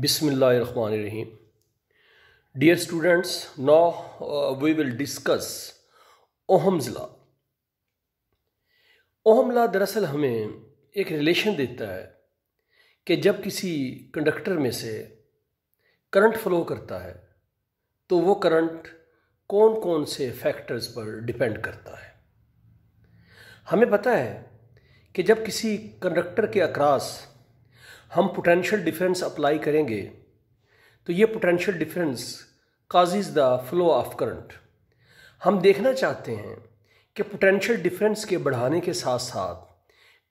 Bismillahirrahmanirrahim. रहीम dear students now we will discuss Ohm's law. Ohm law दरअसल हमें एक रिलेशन देता है कि जब किसी कंडक्टर में से करंट फ्लो करता है तो वो करंट कौन कौन से फैक्टर्स पर डिपेंड करता है हमें पता है कि जब किसी कंडक्टर के अक्रास हम पोटेंशियल डिफरेंस अप्लाई करेंगे तो ये potential difference causes the flow of current हम देखना चाहते हैं कि पोटेंशियल डिफरेंस के बढ़ाने के साथ साथ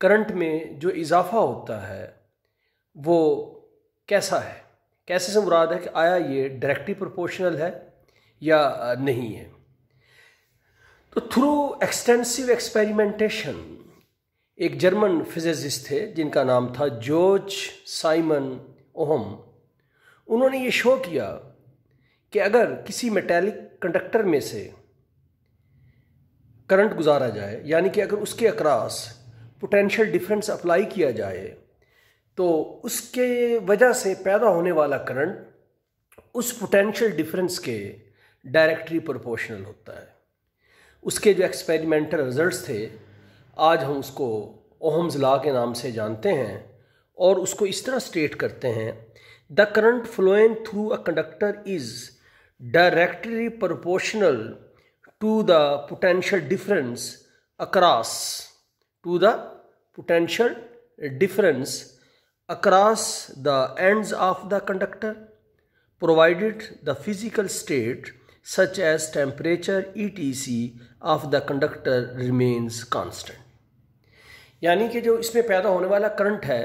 करंट में जो इजाफा होता है वो कैसा है कैसे से मुराद है कि आया ये डायरेक्टली प्रोपोर्शनल है या नहीं है तो थ्रू एक्सटेंसिव एक्सपेरिमेंटेशन एक जर्मन फिजिसिस्ट थे जिनका नाम था जॉर्ज साइमन ओहम उन्होंने ये शो किया कि अगर किसी मेटेलिक कंडक्टर में से करंट गुजारा जाए यानी कि अगर उसके अक्रास पोटेंशियल डिफरेंस अप्लाई किया जाए तो उसके वजह से पैदा होने वाला करंट उस पोटेंशियल डिफरेंस के डायरेक्टली प्रोपोर्शनल होता है उसके जो एक्सपेरिमेंटल रिजल्ट्स थे आज हम उसको ओहम्स ला के नाम से जानते हैं और उसको इस तरह स्टेट करते हैं the current flowing through a conductor is directly proportional to the potential difference across to the potential difference across the end of the conductor provided the physical state such as temperature E T C of the conductor remains constant यानी कि जो इसमें पैदा होने वाला current है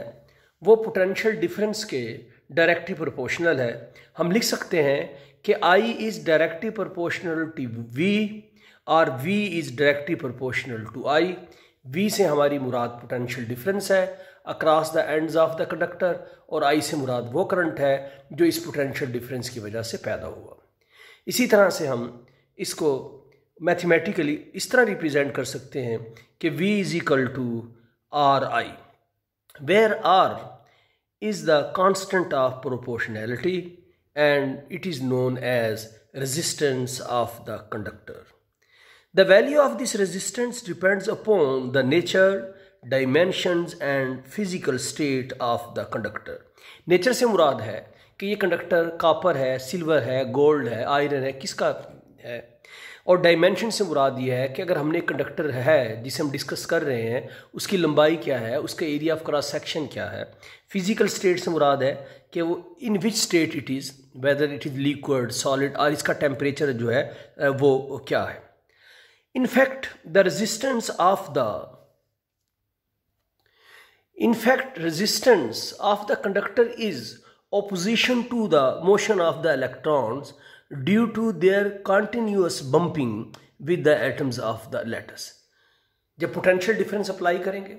वो potential difference के डायरेक्टली प्रोपोर्शनल है हम लिख सकते हैं कि I is directly proportional to V और V is directly proportional to I V से हमारी मुराद पोटेंशियल डिफरेंस है across the ends of the conductor और आई से मुराद वो करंट है जो इस पोटेंशियल डिफरेंस की वजह से पैदा हुआ इसी तरह से हम इसको मैथमेटिकली इस तरह रिप्रेजेंट कर सकते हैं कि V is equal to R I where R is the constant of proportionality and it is known as resistance of the conductor the value of this resistance depends upon the nature dimensions and physical state of the conductor nature से मुराद है कि ये conductor copper है silver है gold है iron है किसका है और डायमेंशन से मुराद ये है कि अगर हमने कंडक्टर है जिसे हम डिस्कस कर रहे हैं उसकी लंबाई क्या है उसका एरिया ऑफ क्रॉस सेक्शन क्या है फिजिकल स्टेट से मुराद है कि वो in which state it is whether it is liquid solid और इसका टेम्परेचर जो है वो क्या है in fact the resistance of the in fact resistance of the conductor is opposition to the motion of the electrons due to their continuous bumping with the atoms of the lattice. जब potential difference apply करेंगे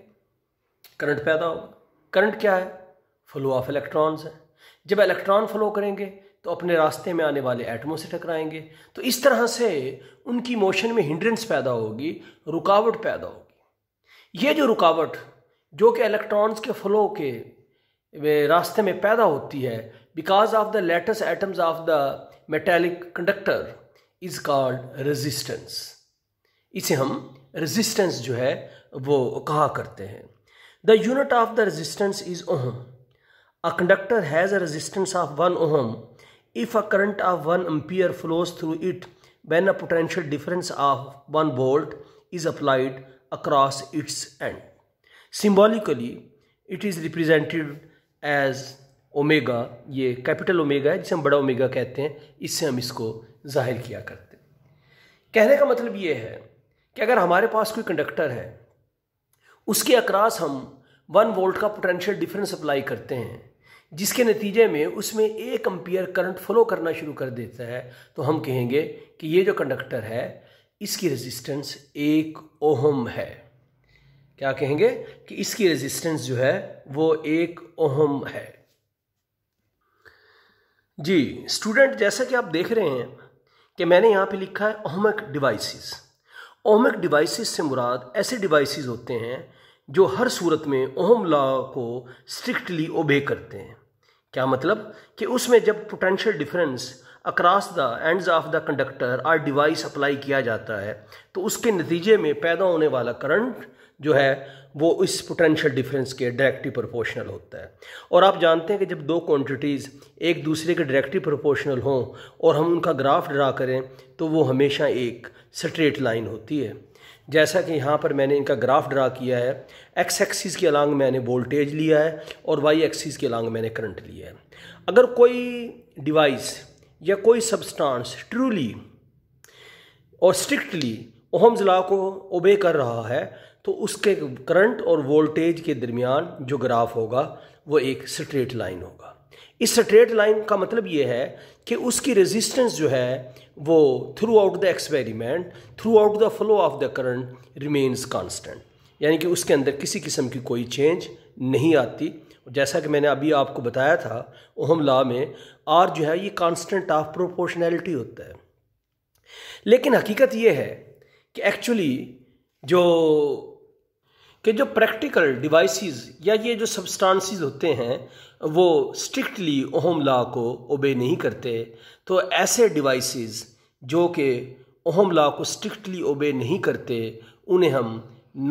current पैदा होगा current क्या है flow of electrons है जब electron flow करेंगे तो अपने रास्ते में आने वाले एटमों से टकराएंगे तो इस तरह से उनकी मोशन में हिंड्रेंस पैदा होगी रुकावट पैदा होगी ये जो रुकावट जो कि इलेक्ट्रॉन्स के फ्लो के रास्ते में पैदा होती है because of the lattice atoms of the metallic conductor is called resistance इसे हम रेजिस्टेंस जो है वो कहा करते हैं the unit of the resistance is ohm a conductor has a resistance of one ohm if a current of one ampere flows through it when a potential difference of one volt is applied across its end symbolically it is represented as omega ये capital omega है जिसे हम बड़ा omega कहते हैं इससे हम इसको जाहिर किया करते हैं कहने का मतलब ये है कि अगर हमारे पास कोई कंडक्टर है उसके अक्रास हम वन वोल्ट का पोटेंशियल डिफरेंस अप्लाई करते हैं जिसके नतीजे में उसमें एक अम्पियर करंट फ्लो करना शुरू कर देता है तो हम कहेंगे कि ये जो कंडक्टर है इसकी रेजिस्टेंस एक ओहम है क्या कहेंगे कि इसकी रेजिस्टेंस जो है वो एक ओहम है जी स्टूडेंट जैसा कि आप देख रहे हैं कि मैंने यहाँ पे लिखा है ओहमक डिवाइसेस ओहमक डिवाइसेस से मुराद ऐसे डिवाइसेस होते हैं जो हर सूरत में ओहम लॉ को स्ट्रिक्टली ओबे करते हैं क्या मतलब कि उसमें जब potential difference across the ends of the conductor or device apply किया जाता है तो उसके नतीजे में पैदा होने वाला करंट जो है वो इस पोटेंशियल डिफरेंस के डायरेक्टिव प्रोपोर्शनल होता है और आप जानते हैं कि जब दो क्वांटिटीज़ एक दूसरे के डायरेक्टिव प्रोपोर्शनल हों और हम उनका ग्राफ ड्रा करें तो वो हमेशा एक स्ट्रेट लाइन होती है जैसा कि यहाँ पर मैंने इनका ग्राफ ड्रा किया है एक्स एक्सिस के अलांग मैंने वोल्टेज लिया है और वाई एक्सिस के अलांग मैंने करंट लिया है अगर कोई डिवाइस या कोई सब्सटेंस ट्रूली और स्ट्रिक्टली ओहम्स लॉ को ओबे कर रहा है तो उसके करंट और वोल्टेज के दरमियान जो ग्राफ होगा वो एक स्ट्रेट लाइन होगा इस स्ट्रेट लाइन का मतलब ये है कि उसकी रेजिस्टेंस जो है वो throughout the experiment throughout the flow of the current remains constant यानी कि उसके अंदर किसी किस्म की कोई चेंज नहीं आती जैसा कि मैंने अभी आपको बताया था ओहम ला में आर जो है ये कांस्टेंट ऑफ प्रोपोर्शनैलिटी होता है लेकिन हकीकत ये है कि एक्चुअली जो कि जो प्रैक्टिकल डिवाइसेस या ये जो सब्सटेंसेस होते हैं वो स्ट्रिक्टली ओहम ला को ओबे नहीं करते तो ऐसे डिवाइसेस जो कि ओहम ला को स्ट्रिक्टली ओबे नहीं करते उन्हें हम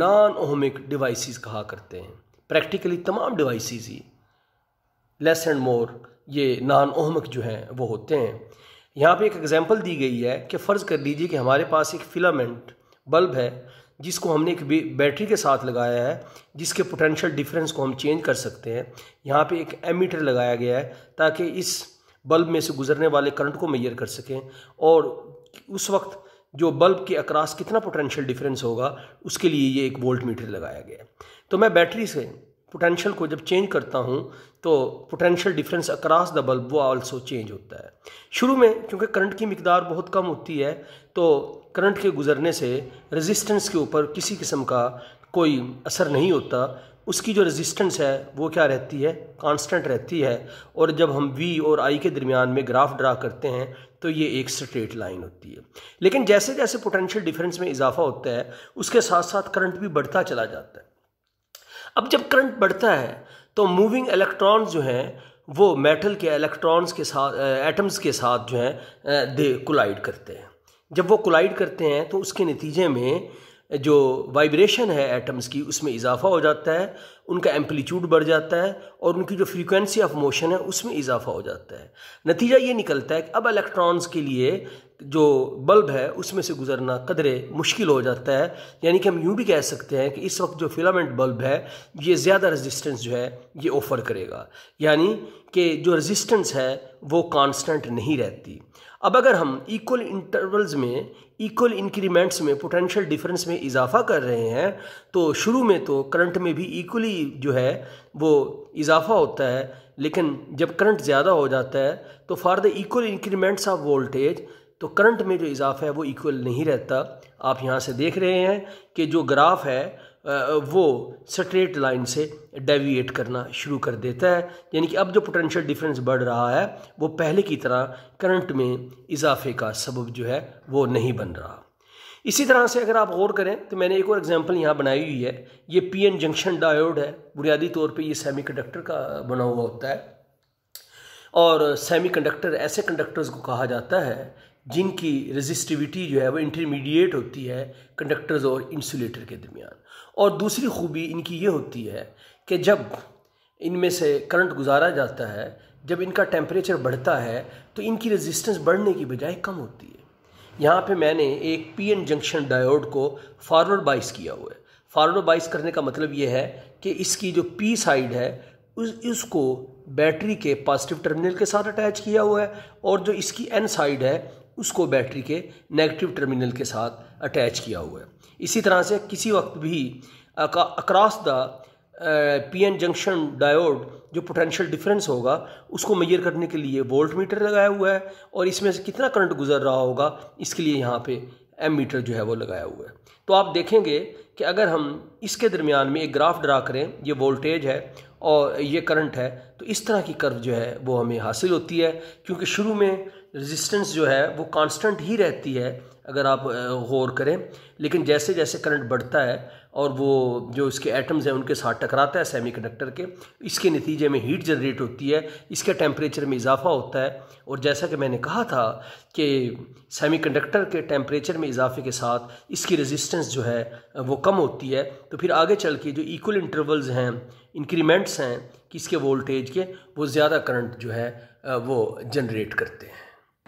नॉन ओहमिक डिवाइसेस कहा करते हैं प्रैक्टिकली तमाम डिवाइसेस ही लेस एंड मोर ये नान ओहमक जो हैं वो होते हैं यहाँ पे एक एग्जांपल दी गई है कि फ़र्ज़ कर लीजिए कि हमारे पास एक फिलामेंट बल्ब है जिसको हमने एक बैटरी के साथ लगाया है जिसके पोटेंशियल डिफरेंस को हम चेंज कर सकते हैं यहाँ पे एक एमीटर लगाया गया है ताकि इस बल्ब में से गुजरने वाले करंट को मैयर कर सकें और उस वक्त जो बल्ब के अक्रास कितना पोटेंशियल डिफरेंस होगा उसके लिए ये एक वोल्ट मीटर लगाया गया तो मैं बैटरी से पोटेंशियल को जब चेंज करता हूँ तो potential difference across the bulb वो आल्सो चेंज होता है शुरू में क्योंकि करंट की मकदार बहुत कम होती है तो करंट के गुजरने से रेजिस्टेंस के ऊपर किसी किस्म का कोई असर नहीं होता उसकी जो रेजिस्टेंस है वो क्या रहती है कांस्टेंट रहती है और जब हम वी और आई के दरमियान में ग्राफ ड्रा करते हैं तो ये एक स्ट्रेट लाइन होती है लेकिन जैसे जैसे पोटेंशियल डिफरेंस में इजाफा होता है उसके साथ साथ करंट भी बढ़ता चला जाता है अब जब करंट बढ़ता है तो मूविंग इलेक्ट्रॉन जो हैं वो मेटल के इलेक्ट्रॉन्स के साथ एटम्स के साथ जो हैं दे कोलाइड करते हैं जब वो कोलाइड करते हैं तो उसके नतीजे में जो वाइब्रेशन है एटम्स की उसमें इजाफा हो जाता है उनका एम्पलीट्यूड बढ़ जाता है और उनकी जो फ्रीक्वेंसी ऑफ मोशन है उसमें इजाफा हो जाता है नतीजा ये निकलता है कि अब इलेक्ट्रॉन्स के लिए जो बल्ब है उसमें से गुजरना कदरे मुश्किल हो जाता है यानी कि हम यूँ भी कह सकते हैं कि इस वक्त जो फिलामेंट बल्ब है ये ज़्यादा रेजिस्टेंस जो है ये ऑफ़र करेगा यानी कि जो रेजिस्टेंस है वो कांस्टेंट नहीं रहती अब अगर हम इक्वल इंटरवल्स में इक्वल इंक्रीमेंट्स में पोटेंशियल डिफरेंस में इजाफा कर रहे हैं तो शुरू में तो करंट में भी इक्वली जो है वो इजाफा होता है लेकिन जब करंट ज़्यादा हो जाता है तो for the equal increments of voltage तो करंट में जो इजाफा है वो इक्वल नहीं रहता आप यहाँ से देख रहे हैं कि जो ग्राफ है वो स्ट्रेट लाइन से डेविएट करना शुरू कर देता है यानी कि अब जो पोटेंशियल डिफरेंस बढ़ रहा है वो पहले की तरह करंट में इजाफे का सबब जो है वो नहीं बन रहा इसी तरह से अगर आप गौर करें तो मैंने एक और एग्जांपल यहाँ बनाई हुई है ये पीएन जंक्शन डायोड है बुनियादी तौर पे ये सेमीकंडक्टर का बना हुआ होता है और सेमीकंडक्टर ऐसे कंडक्टर्स को कहा जाता है जिनकी रजिस्टिविटी जो है वो इंटरमीडिएट होती है कंडक्टर्स और इंसुलेटर के दरमियान और दूसरी खूबी इनकी ये होती है कि जब इनमें से करंट गुजारा जाता है जब इनका टेम्परेचर बढ़ता है तो इनकी रेजिस्टेंस बढ़ने की बजाय कम होती है यहाँ पे मैंने एक पी एन जंक्शन डायोड को फॉरवर्ड बाइस किया हुआ है फॉरवर्ड बाइस करने का मतलब ये है कि इसकी जो पी साइड है उस इसको बैटरी के पॉजिटिव टर्मिनल के साथ अटैच किया हुआ है और जो इसकी एन साइड है उसको बैटरी के नेगेटिव टर्मिनल के साथ अटैच किया हुआ है इसी तरह से किसी वक्त भी across the PN junction diode जो पोटेंशियल डिफरेंस होगा उसको मेजर करने के लिए वोल्ट मीटर लगाया हुआ है और इसमें से कितना करंट गुजर रहा होगा इसके लिए यहाँ पे एम मीटर जो है वो लगाया हुआ है तो आप देखेंगे कि अगर हम इसके दरमियान में एक ग्राफ ड्रा करें ये वोल्टेज है और ये करंट है तो इस तरह की कर्व जो है वो हमें हासिल होती है क्योंकि शुरू में रेजिस्टेंस जो है वो कांस्टेंट ही रहती है अगर आप गौर करें लेकिन जैसे जैसे करंट बढ़ता है और वो जो इसके एटम्स हैं उनके साथ टकराता है सेमीकंडक्टर के इसके नतीजे में हीट जनरेट होती है इसके टेम्परेचर में इजाफा होता है और जैसा कि मैंने कहा था कि सेमीकंडक्टर के टेम्परेचर में इजाफे के साथ इसकी रेजिस्टेंस जो है वो कम होती है तो फिर आगे चल के जो इक्वल इंटरवल्स हैं इंक्रीमेंट्स हैं कि इसके वोल्टेज के वो ज़्यादा करंट जो है वो जनरेट करते हैं